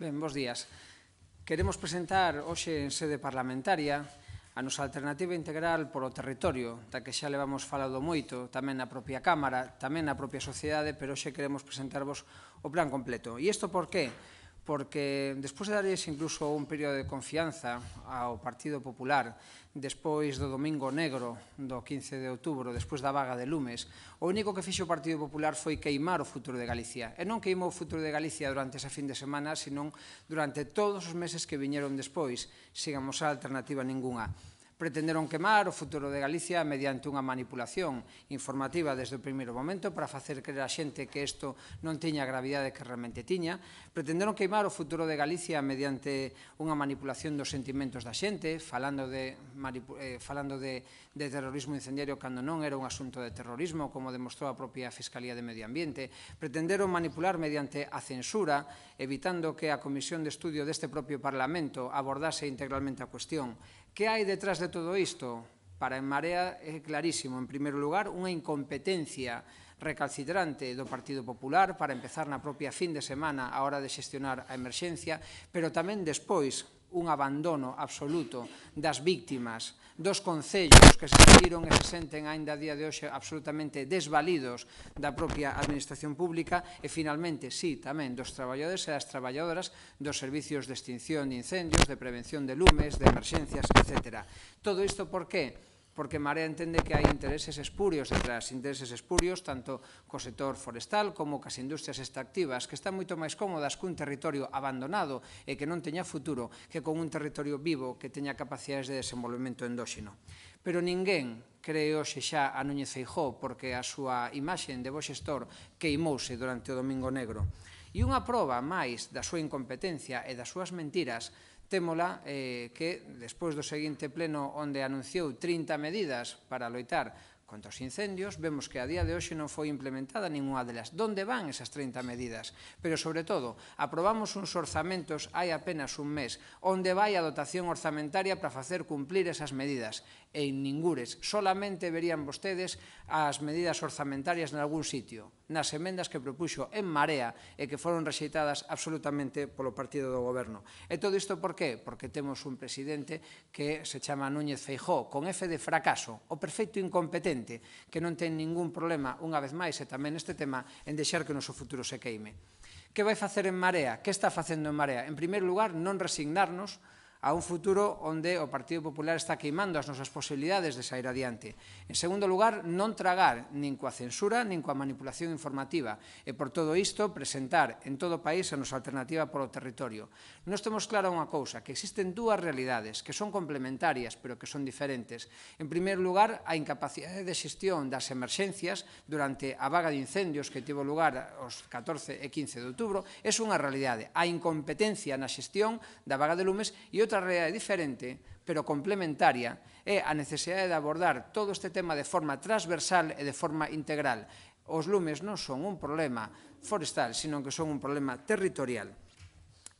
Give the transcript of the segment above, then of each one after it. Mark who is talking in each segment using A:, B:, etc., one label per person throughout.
A: Ben, bons días. Queremos presentar hoxe en sede parlamentaria a nosa alternativa integral polo territorio, da que xa levamos falado moito, tamén na propia Cámara, tamén na propia sociedade, pero hoxe queremos presentarvos o plan completo. E isto por qué? Porque porque despois de darles incluso un período de confianza ao Partido Popular despois do Domingo Negro do 15 de outubro, despois da vaga de Lumes, o único que fixo o Partido Popular foi queimar o futuro de Galicia. E non queimou o futuro de Galicia durante esa fin de semana, senón durante todos os meses que viñeron despois, sigamos a alternativa ningunha pretenderon quemar o futuro de Galicia mediante unha manipulación informativa desde o primeiro momento para facer crer a xente que isto non tiña a gravidade que realmente tiña. Pretenderon queimar o futuro de Galicia mediante unha manipulación dos sentimentos da xente, falando de, eh, falando de, de terrorismo incendiario cando non era un asunto de terrorismo, como demostrou a propia Fiscalía de Medio Ambiente. Pretenderon manipular mediante a censura, evitando que a Comisión de Estudio deste propio Parlamento abordase integralmente a cuestión Que hai detrás de todo isto? Para en Marea é clarísimo, en primeiro lugar, unha incompetencia recalcitrante do Partido Popular para empezar na propia fin de semana a hora de xestionar a emerxencia, pero tamén despois un abandono absoluto das víctimas, dos concellos que se sentiron e se senten ainda a día de hoxe absolutamente desvalidos da propia administración pública e finalmente, sí, tamén dos traballadores e das traballadoras dos servicios de extinción de incendios, de prevención de lumes, de emerxencias, etc. Todo isto por que? porque Marea entende que hai intereses espurios detrás, intereses espurios tanto co sector forestal como cas industrias extractivas, que están moito máis cómodas cun territorio abandonado e que non teña futuro que con un territorio vivo que teña capacidades de desenvolvemento endóxino. Pero ninguén cree hoxe xa a Núñez Feijó porque a súa imaxe de vos xestor queimouse durante o Domingo Negro. E unha proba máis da súa incompetencia e das súas mentiras témola eh, que, despois do seguinte pleno onde anunciou 30 medidas para loitar contra os incendios, vemos que a día de hoxe non foi implementada ninguna delas. Donde van esas 30 medidas? Pero, sobre todo, aprobamos uns orzamentos hai apenas un mes, onde vai a dotación orzamentaria para facer cumplir esas medidas en ningures. Solamente verían vostedes as medidas orzamentarias en algún sitio, nas emendas que propuxo en Marea e que foron rexeitadas absolutamente polo partido do goberno. E todo isto por qué? Porque temos un presidente que se chama Núñez Feijó, con F de fracaso, o perfecto incompetente, que non ten ningún problema, unha vez máis, e tamén este tema, en deixar que o noso futuro se queime. Que vai facer en Marea? Que está facendo en Marea? En primeiro lugar, non resignarnos a un futuro onde o Partido Popular está queimando as nosas posibilidades de sair adiante. En segundo lugar, non tragar nin coa censura nin coa manipulación informativa e por todo isto presentar en todo o país a nosa alternativa polo territorio. Nos temos clara unha cousa, que existen dúas realidades que son complementarias pero que son diferentes. En primeiro lugar, a incapacidade de xestión das emerxencias durante a vaga de incendios que tivo lugar os 14 e 15 de outubro é unha realidade. A incompetencia na xestión da vaga de lumes e outra realidade diferente, pero complementaria, é a necesidade de abordar todo este tema de forma transversal e de forma integral. Os lumes non son un problema forestal, sino que son un problema territorial.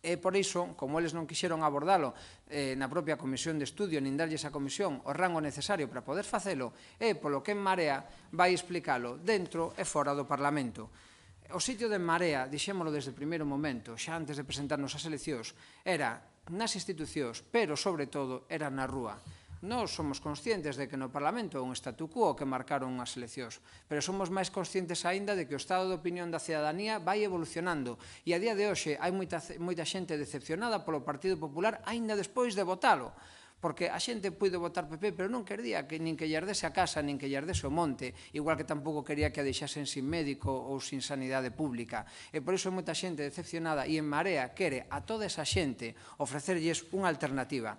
A: E por iso, como eles non quixeron abordalo eh, na propia comisión de estudio, nin darlles esa comisión o rango necesario para poder facelo, é polo que en Marea vai explicalo dentro e fora do Parlamento. O sitio de Marea, dixémolo desde o primeiro momento, xa antes de presentarnos as eleccións, era nas institucións, pero, sobre todo, era na rúa. Nós somos conscientes de que no Parlamento é un statu quo que marcaron as eleccións, pero somos máis conscientes aínda de que o estado de opinión da cidadanía vai evolucionando e a día de hoxe hai moita, moita xente decepcionada polo Partido Popular aínda despois de votalo porque a xente puido votar PP, pero non quería que nin que llardese a casa, nin que llardese o monte, igual que tampouco quería que a deixasen sin médico ou sin sanidade pública. E por iso moita xente decepcionada e en Marea quere a toda esa xente ofrecerlles unha alternativa.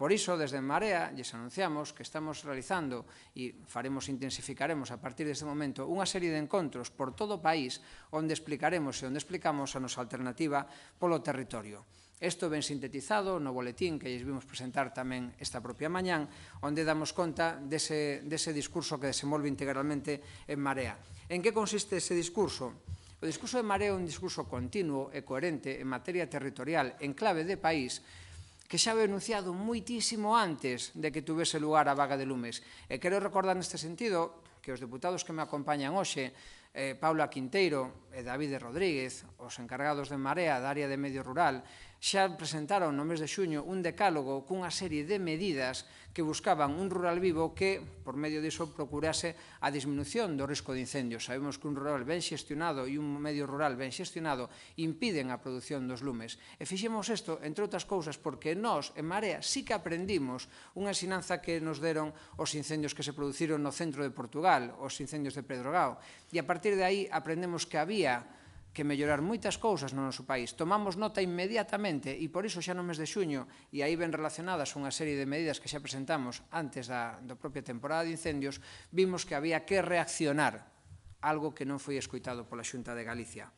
A: Por iso, desde Marea, lles anunciamos que estamos realizando e faremos, intensificaremos a partir deste momento unha serie de encontros por todo o país onde explicaremos e onde explicamos a nosa alternativa polo territorio. Esto ben sintetizado no boletín que lles vimos presentar tamén esta propia mañán, onde damos conta dese, dese discurso que desenvolve integralmente en Marea. En que consiste ese discurso? O discurso de Marea é un discurso continuo e coherente en materia territorial, en clave de país, que xa ve enunciado moitísimo antes de que tuvese lugar a vaga de lumes. E quero recordar neste sentido que os deputados que me acompañan hoxe, eh, Paula Quinteiro, e David Rodríguez, os encargados de Marea da área de medio rural, xa presentaron no mes de xuño un decálogo cunha serie de medidas que buscaban un rural vivo que, por medio diso, procurase a disminución do risco de incendios. Sabemos que un rural ben xestionado e un medio rural ben xestionado impiden a produción dos lumes. E fixemos isto, entre outras cousas, porque nós, en Marea, sí que aprendimos unha ensinanza que nos deron os incendios que se produciron no centro de Portugal, os incendios de Gao. E a partir de aí aprendemos que había había que mellorar moitas cousas no noso país. Tomamos nota inmediatamente e por iso xa no mes de xuño, e aí ven relacionadas unha serie de medidas que xa presentamos antes da, da propia temporada de incendios, vimos que había que reaccionar, algo que non foi escoitado pola Xunta de Galicia.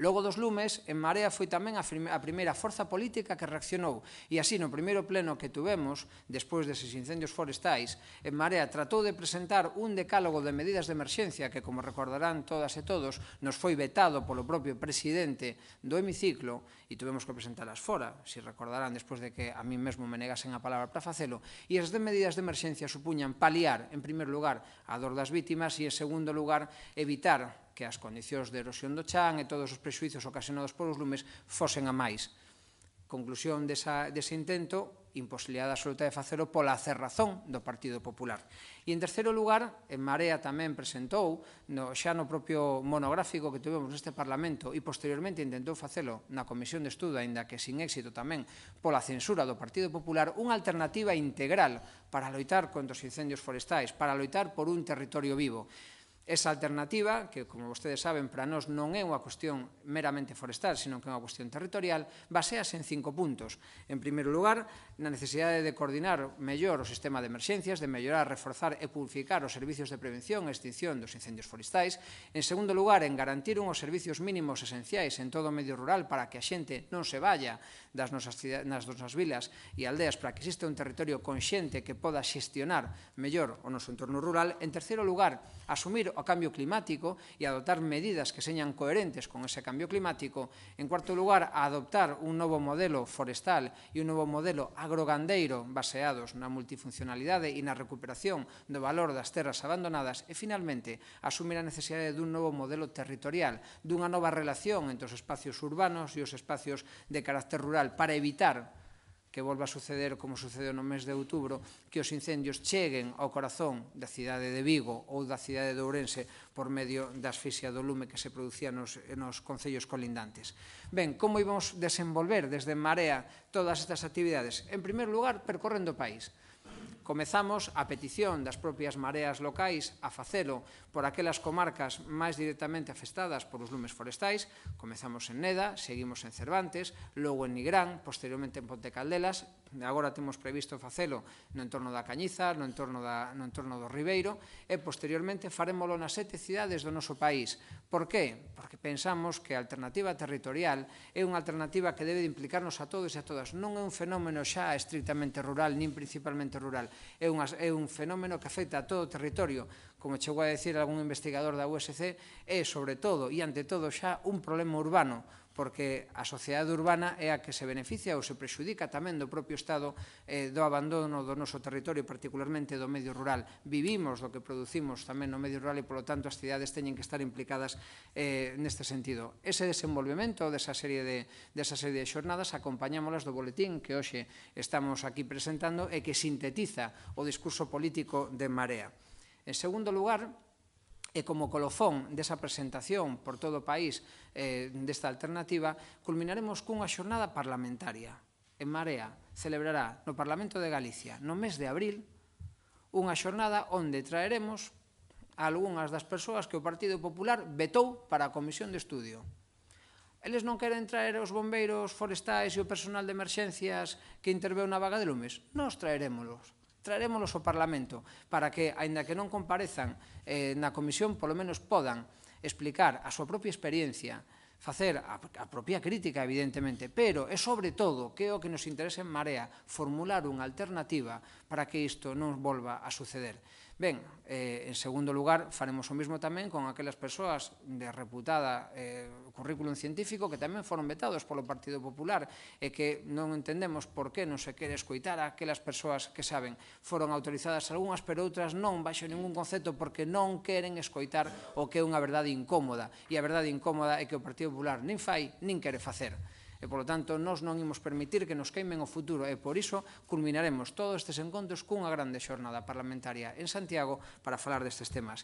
A: Logo dos lumes, en Marea foi tamén a, primeira forza política que reaccionou e así no primeiro pleno que tuvemos, despois deses incendios forestais, en Marea tratou de presentar un decálogo de medidas de emerxencia que, como recordarán todas e todos, nos foi vetado polo propio presidente do hemiciclo e tuvemos que presentalas fora, se recordarán, despois de que a mí mesmo me negasen a palabra para facelo, e as de medidas de emerxencia supuñan paliar, en primeiro lugar, a dor das vítimas e, en segundo lugar, evitar que as condicións de erosión do chan e todos os prexuizos ocasionados polos lumes fosen a máis. Conclusión desa, dese intento, imposibilidad absoluta de facelo pola cerrazón do Partido Popular. E, en terceiro lugar, en Marea tamén presentou, no, xa no propio monográfico que tuvemos neste Parlamento, e posteriormente intentou facelo na Comisión de Estudo, aínda que sin éxito tamén, pola censura do Partido Popular, unha alternativa integral para loitar contra os incendios forestais, para loitar por un territorio vivo. Esa alternativa, que como vostedes saben, para nós non é unha cuestión meramente forestal, sino que é unha cuestión territorial, basease en cinco puntos. En primeiro lugar, na necesidade de coordinar mellor o sistema de emerxencias, de mellorar, reforzar e publicar os servicios de prevención e extinción dos incendios forestais. En segundo lugar, en garantir unhos servicios mínimos esenciais en todo o medio rural para que a xente non se vaya das nosas, nas nosas vilas e aldeas para que exista un territorio con xente que poda xestionar mellor o noso entorno rural. En terceiro lugar, asumir ao o cambio climático e adoptar medidas que señan coherentes con ese cambio climático. En cuarto lugar, a adoptar un novo modelo forestal e un novo modelo agrogandeiro baseados na multifuncionalidade e na recuperación do valor das terras abandonadas. E, finalmente, asumir a necesidade dun novo modelo territorial, dunha nova relación entre os espacios urbanos e os espacios de carácter rural para evitar que volva a suceder como sucedeu no mes de outubro, que os incendios cheguen ao corazón da cidade de Vigo ou da cidade de Ourense por medio da asfixia do lume que se producía nos, nos concellos colindantes. Ben, como íbamos desenvolver desde Marea todas estas actividades? En primer lugar, percorrendo o país. Comezamos a petición das propias mareas locais a facelo por aquelas comarcas máis directamente afectadas por os lumes forestais. Comezamos en Neda, seguimos en Cervantes, logo en Nigrán, posteriormente en Ponte Caldelas. Agora temos previsto facelo no entorno da Cañiza, no entorno, da, no entorno do Ribeiro e posteriormente farémolo nas sete cidades do noso país. Por qué? Porque pensamos que a alternativa territorial é unha alternativa que debe de implicarnos a todos e a todas. Non é un fenómeno xa estrictamente rural, nin principalmente rural. É, un, é un fenómeno que afecta a todo o territorio. Como chegou a decir algún investigador da USC, é, sobre todo e ante todo, xa un problema urbano porque a sociedade urbana é a que se beneficia ou se prexudica tamén do propio Estado eh, do abandono do noso territorio, particularmente do medio rural. Vivimos do que producimos tamén no medio rural e, polo tanto, as cidades teñen que estar implicadas eh, neste sentido. Ese desenvolvemento desa serie de, desa serie de xornadas acompañámolas do boletín que hoxe estamos aquí presentando e que sintetiza o discurso político de Marea. En segundo lugar, e como colofón desa presentación por todo o país eh, desta alternativa, culminaremos cunha xornada parlamentaria. En Marea celebrará no Parlamento de Galicia, no mes de abril, unha xornada onde traeremos a algunhas das persoas que o Partido Popular vetou para a Comisión de Estudio. Eles non queren traer os bombeiros forestais e o personal de emerxencias que interveu na vaga de lumes. Nos traerémolos trarémolos ao Parlamento para que, aínda que non comparezan eh, na comisión, polo menos podan explicar a súa propia experiencia, facer a, a propia crítica, evidentemente, pero é sobre todo que é o que nos interesa en Marea, formular unha alternativa para que isto non volva a suceder. Ben, eh, en segundo lugar, faremos o mesmo tamén con aquelas persoas de reputada eh, currículum científico que tamén foron vetados polo Partido Popular e que non entendemos por que non se quere escoitar a aquelas persoas que saben foron autorizadas algunhas pero outras non baixo ningún concepto porque non queren escoitar o que é unha verdade incómoda e a verdade incómoda é que o Partido Popular nin fai nin quere facer. E, polo tanto, nós non imos permitir que nos queimen o futuro e, por iso, culminaremos todos estes encontros cunha grande xornada parlamentaria en Santiago para falar destes temas.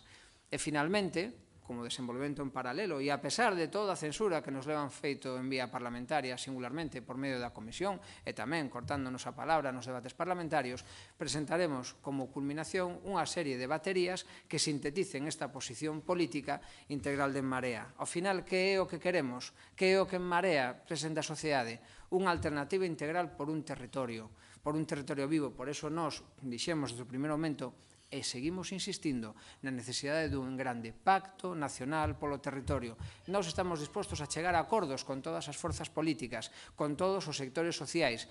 A: E, finalmente, como desenvolvemento en paralelo e a pesar de toda a censura que nos levan feito en vía parlamentaria singularmente por medio da comisión e tamén cortándonos a palabra nos debates parlamentarios, presentaremos como culminación unha serie de baterías que sinteticen esta posición política integral de Marea. Ao final, que é o que queremos? Que é o que en Marea presenta a sociedade? Unha alternativa integral por un territorio, por un territorio vivo. Por eso nos dixemos desde o primeiro momento e seguimos insistindo na necesidade dun grande pacto nacional polo territorio. Nós estamos dispostos a chegar a acordos con todas as forzas políticas, con todos os sectores sociais,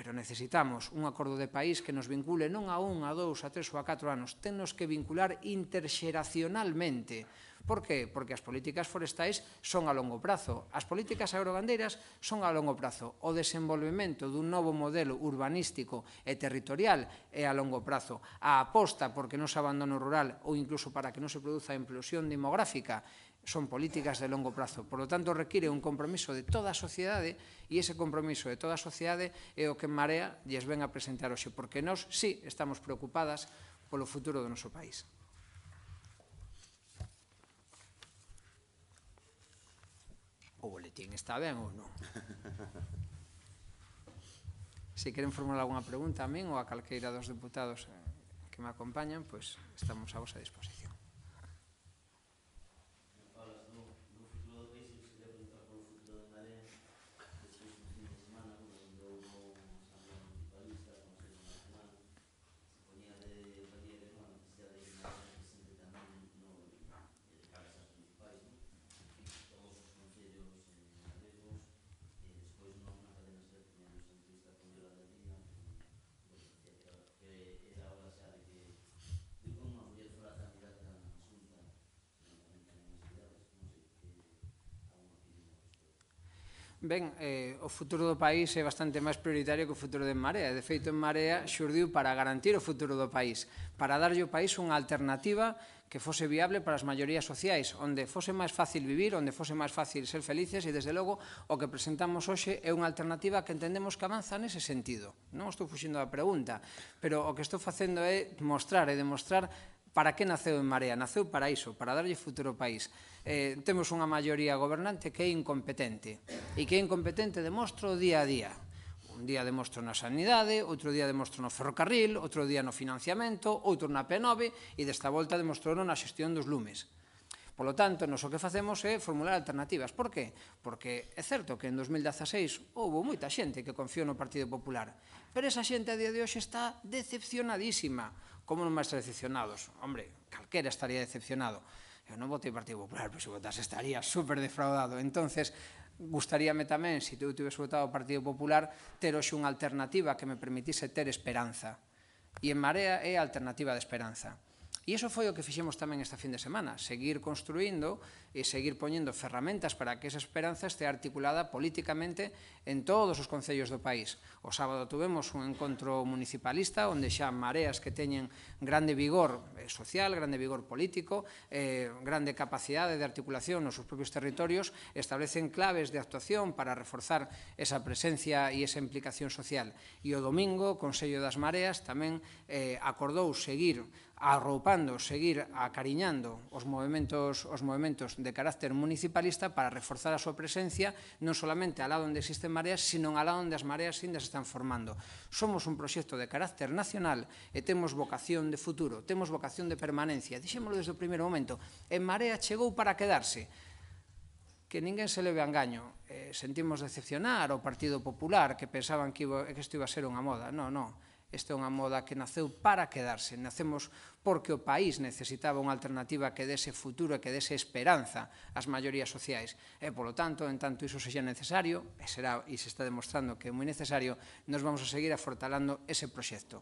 A: Pero necesitamos un acordo de país que nos vincule non a un, a dous, a tres ou a catro anos. tenos que vincular interxeracionalmente. Por qué? Porque as políticas forestais son a longo prazo. As políticas agrogandeiras son a longo prazo. O desenvolvemento dun novo modelo urbanístico e territorial é a longo prazo. A aposta porque non se abandono rural ou incluso para que non se produza a implosión demográfica son políticas de longo prazo. Por lo tanto, require un compromiso de toda a sociedade e ese compromiso de toda a sociedade é o que en Marea lles ven a presentar hoxe, porque nós sí estamos preocupadas polo futuro do noso país. O boletín está ben ou non? Se queren formular alguna pregunta a min ou a calqueira dos deputados eh, que me acompañan, pois pues estamos a vosa disposición. Ben, eh, o futuro do país é bastante máis prioritario que o futuro de Marea. De feito, en Marea xurdiu para garantir o futuro do país, para darlle ao país unha alternativa que fose viable para as maiorías sociais, onde fose máis fácil vivir, onde fose máis fácil ser felices e, desde logo, o que presentamos hoxe é unha alternativa que entendemos que avanza nese sentido. Non estou fuxindo da pregunta, pero o que estou facendo é mostrar e demostrar Para que naceu en Marea? Naceu para iso, para darlle futuro ao país. Eh, temos unha maioría gobernante que é incompetente, e que é incompetente demostro día a día. Un día demostro na sanidade, outro día demostro no ferrocarril, outro día no financiamento, outro na P9, e desta volta demostro na xestión dos lumes. Por lo tanto, nos o que facemos é formular alternativas. Por que? Porque é certo que en 2016 houve moita xente que confiou no Partido Popular, pero esa xente a día de hoxe está decepcionadísima Como non máis decepcionados? Hombre, calquera estaría decepcionado. Eu non votei Partido Popular, pero se votase estaría super defraudado. Entonces, gustaríame tamén, se eu tivese votado o Partido Popular, ter hoxe unha alternativa que me permitise ter esperanza. E en Marea é a alternativa de esperanza. E iso foi o que fixemos tamén esta fin de semana, seguir construindo e seguir poñendo ferramentas para que esa esperanza este articulada políticamente en todos os concellos do país. O sábado tuvemos un encontro municipalista onde xa mareas que teñen grande vigor eh, social, grande vigor político, eh, grande capacidade de articulación nos seus propios territorios, establecen claves de actuación para reforzar esa presencia e esa implicación social. E o domingo, o Consello das Mareas tamén eh, acordou seguir arroupando, seguir acariñando os movimentos, os movimentos de carácter municipalista para reforzar a súa presencia non solamente alá onde existen mareas, sino alá onde as mareas indas están formando. Somos un proxecto de carácter nacional e temos vocación de futuro, temos vocación de permanencia. Dixémoslo desde o primeiro momento, en marea chegou para quedarse que ninguén se leve a engaño. Eh, sentimos decepcionar ao Partido Popular que pensaban que, iba, que isto iba a ser unha moda. Non, non Esta é unha moda que naceu para quedarse. Nacemos porque o país necesitaba unha alternativa que dese futuro e que dese esperanza ás maiorías sociais. E, polo tanto, en tanto iso sexa necesario, e, será, e se está demostrando que é moi necesario, nos vamos a seguir afortalando ese proxecto.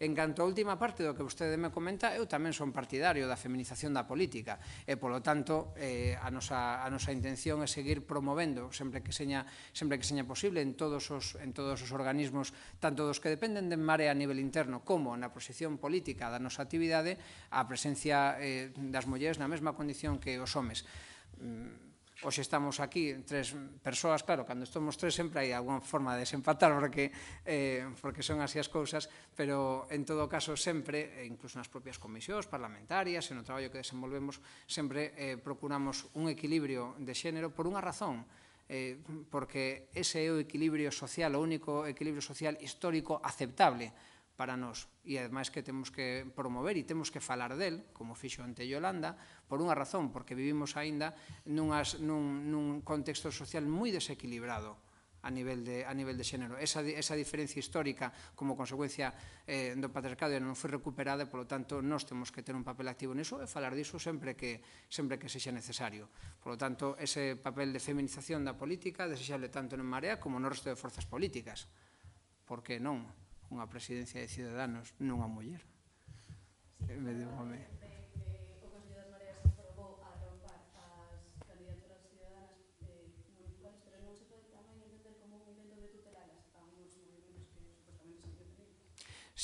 A: En canto a última parte do que vostede me comenta, eu tamén son partidario da feminización da política e, polo tanto, eh, a, nosa, a nosa intención é seguir promovendo sempre que seña, sempre que seña posible en todos os, en todos os organismos, tanto dos que dependen de Marea a nivel interno como na posición política da nosa actividade, a presencia eh, das mulleres na mesma condición que os homes. Mm, hoxe estamos aquí tres persoas, claro, cando estamos tres sempre hai alguna forma de desempatar porque, eh, porque son así as cousas, pero en todo caso sempre, incluso nas propias comisións parlamentarias en o traballo que desenvolvemos, sempre eh, procuramos un equilibrio de xénero por unha razón, eh, porque ese é o equilibrio social, o único equilibrio social histórico aceptable, para nós e ademais que temos que promover e temos que falar del, como fixo ante Yolanda, por unha razón, porque vivimos aínda nunhas, nun, nun contexto social moi desequilibrado a nivel de, a nivel de xénero. Esa, esa diferencia histórica como consecuencia eh, do patriarcado non foi recuperada, polo tanto, nós temos que ter un papel activo niso e falar diso sempre que sempre que sexa necesario. Polo tanto, ese papel de feminización da política desexable tanto en Marea como no resto de forzas políticas. Porque non? unha presidencia de Ciudadanos, non a muller. En vez de un home.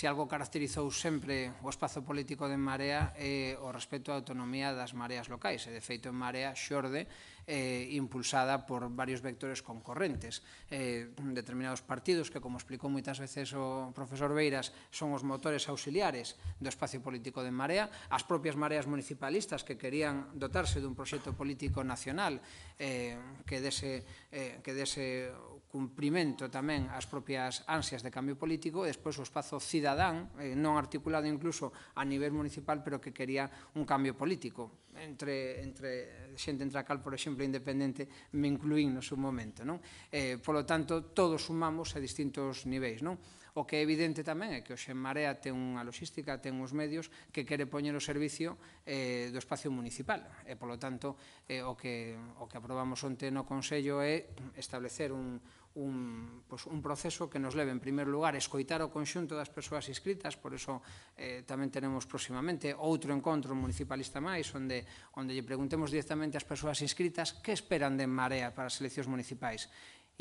A: se algo caracterizou sempre o espazo político de Marea é o respecto á autonomía das mareas locais e de feito en Marea xorde eh, impulsada por varios vectores concorrentes eh, determinados partidos que como explicou moitas veces o profesor Beiras son os motores auxiliares do espacio político de Marea as propias mareas municipalistas que querían dotarse dun proxecto político nacional eh, que dese, eh, que dese cumprimento tamén as propias ansias de cambio político e despois o espazo cidadán, eh, non articulado incluso a nivel municipal, pero que quería un cambio político. Entre, entre xente entre a cal, por exemplo, independente, me incluín no seu momento. Non? Eh, polo tanto, todos sumamos a distintos niveis. Non? O que é evidente tamén é que o Xen Marea ten unha logística, ten uns medios que quere poñer o servicio eh, do espacio municipal. E, polo tanto, eh, o, que, o que aprobamos onte no Consello é establecer un, un, un proceso que nos leve, en primer lugar, escoitar o conxunto das persoas inscritas, por eso eh, tamén tenemos próximamente outro encontro municipalista máis, onde, onde lle preguntemos directamente ás persoas inscritas que esperan de Marea para as eleccións municipais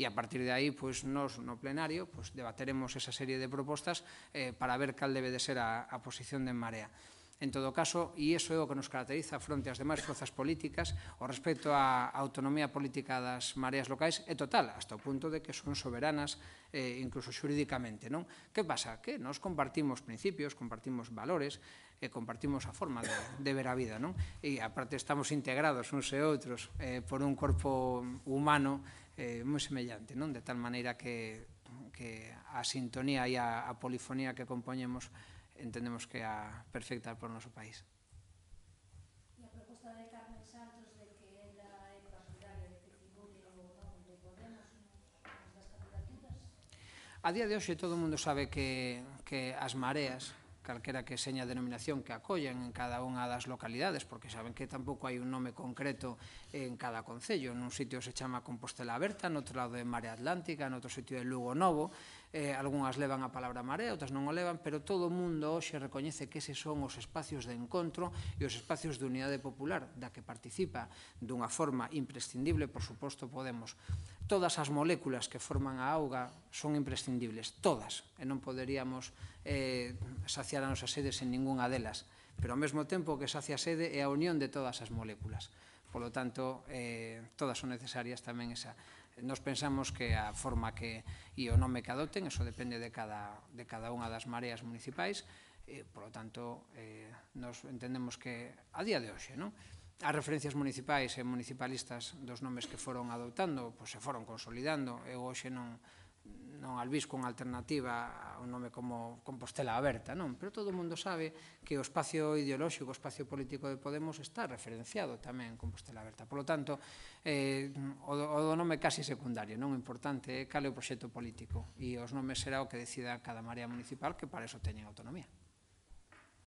A: e a partir de aí, pois, nos no plenario pois, debateremos esa serie de propostas eh, para ver cal debe de ser a, a posición de Marea. En todo caso, e iso é o que nos caracteriza fronte ás demais forzas políticas, o respecto á autonomía política das mareas locais é total, hasta o punto de que son soberanas eh, incluso xurídicamente. Non? Que pasa? Que nos compartimos principios, compartimos valores, e eh, compartimos a forma de, de ver a vida. Non? E, aparte, estamos integrados uns e outros eh, por un corpo humano eh, moi semellante, non? De tal maneira que, que a sintonía e a, a polifonía que compoñemos entendemos que a perfecta para o noso país. E a proposta de Carmen Santos de que ela é de que o Podemos candidaturas? A día de hoxe todo o mundo sabe que, que as mareas calquera que seña a denominación que acollan en cada unha das localidades, porque saben que tampouco hai un nome concreto en cada concello. Nun sitio se chama Compostela Aberta, noutro lado de Marea Atlántica, noutro sitio de Lugo Novo, eh, algunhas levan a palabra marea, outras non o levan, pero todo o mundo hoxe recoñece que ese son os espacios de encontro e os espacios de unidade popular, da que participa dunha forma imprescindible, por suposto, Podemos. Todas as moléculas que forman a auga son imprescindibles, todas, e non poderíamos eh, saciar a nosa sede sen ningunha delas, pero ao mesmo tempo que sacia a sede é a unión de todas as moléculas. Por lo tanto, eh, todas son necesarias tamén esa Nos pensamos que a forma que e o nome que adopten, eso depende de cada, de cada unha das mareas municipais, e, por lo tanto, eh, nos entendemos que a día de hoxe, non? as referencias municipais e municipalistas dos nomes que foron adoptando, pois se foron consolidando, eu hoxe non, non albisco unha alternativa a un nome como Compostela Aberta, non? Pero todo o mundo sabe que o espacio ideolóxico, o espacio político de Podemos está referenciado tamén en Compostela Aberta. Por lo tanto, eh, o, o do nome casi secundario, non? O importante é cal é o proxecto político e os nomes será o que decida cada marea municipal que para eso teñen autonomía.